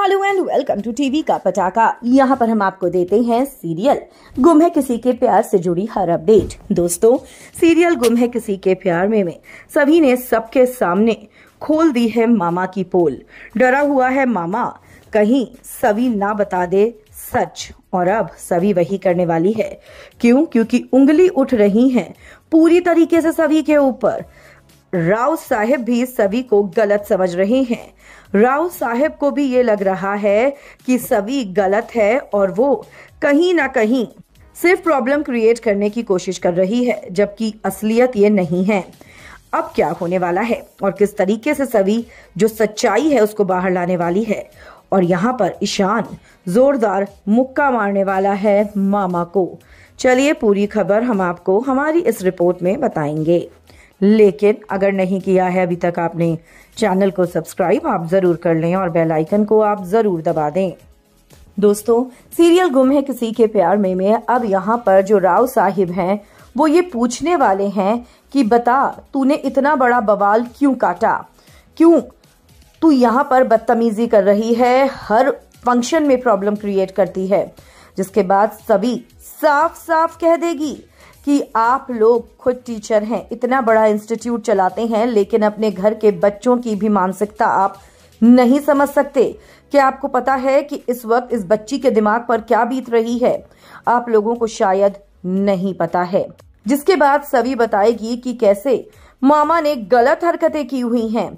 hello and welcome to TV का पटाखा यहाँ पर हम आपको देते हैं सीरियल गुम है किसी के प्यार से जुड़ी हर अपडेट दोस्तों सीरियल गुम है किसी के प्यार में में सभी ने सबके सामने खोल दी है मामा की पोल डरा हुआ है मामा कहीं सभी ना बता दे सच और अब सभी वही करने वाली है क्यों क्योंकि उंगली उठ रही है पूरी तरीके से सभी के ऊपर राव साहेब भी सभी को गलत समझ रहे हैं राव साहेब को भी ये लग रहा है कि सभी गलत है और वो कहीं ना कहीं सिर्फ प्रॉब्लम क्रिएट करने की कोशिश कर रही है जबकि असलियत ये नहीं है अब क्या होने वाला है और किस तरीके से सभी जो सच्चाई है उसको बाहर लाने वाली है और यहाँ पर ईशान जोरदार मुक्का मारने वाला है मामा को चलिए पूरी खबर हम आपको हमारी इस रिपोर्ट में बताएंगे लेकिन अगर नहीं किया है अभी तक आपने चैनल को सब्सक्राइब आप ज़रूर कर लें और बेल आइकन को आप ज़रूर दबा दें दोस्तों सीरियल गुम है किसी के प्यार में में अब यहाँ पर जो राव साहिब हैं वो ये पूछने वाले हैं कि बता तूने इतना बड़ा बवाल क्यों काटा क्यों तू यहाँ पर बदतमीजी कर रही है हर फंक्शन में प्रॉब्लम क्रिएट करती है जिसके बाद सभी साफ साफ कह देगी कि आप लोग खुद टीचर हैं इतना बड़ा इंस्टीट्यूट चलाते हैं लेकिन अपने घर के बच्चों की भी मानसिकता आप नहीं समझ सकते क्या आपको पता है कि इस वक्त इस बच्ची के दिमाग पर क्या बीत रही है आप लोगों को शायद नहीं पता है जिसके बाद सभी बताएगी कि कैसे मामा ने गलत हरकतें की हुई हैं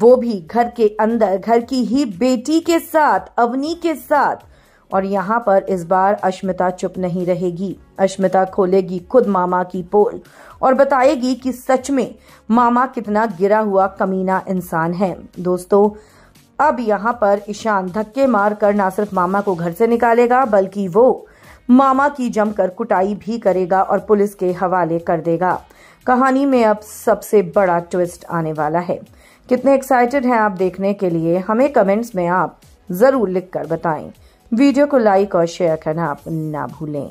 वो भी घर के अंदर घर की ही बेटी के साथ अवनी के साथ और यहाँ पर इस बार अश्मिता चुप नहीं रहेगी अश्मिता खोलेगी खुद मामा की पोल और बताएगी कि सच में मामा कितना गिरा हुआ कमीना इंसान है दोस्तों अब यहाँ पर ईशान धक्के मार कर ना सिर्फ मामा को घर से निकालेगा बल्कि वो मामा की जमकर कुटाई भी करेगा और पुलिस के हवाले कर देगा कहानी में अब सबसे बड़ा ट्विस्ट आने वाला है कितने एक्साइटेड हैं आप देखने के लिए हमें कमेंट्स में आप ज़रूर लिख कर बताएं वीडियो को लाइक और शेयर करना आप ना भूलें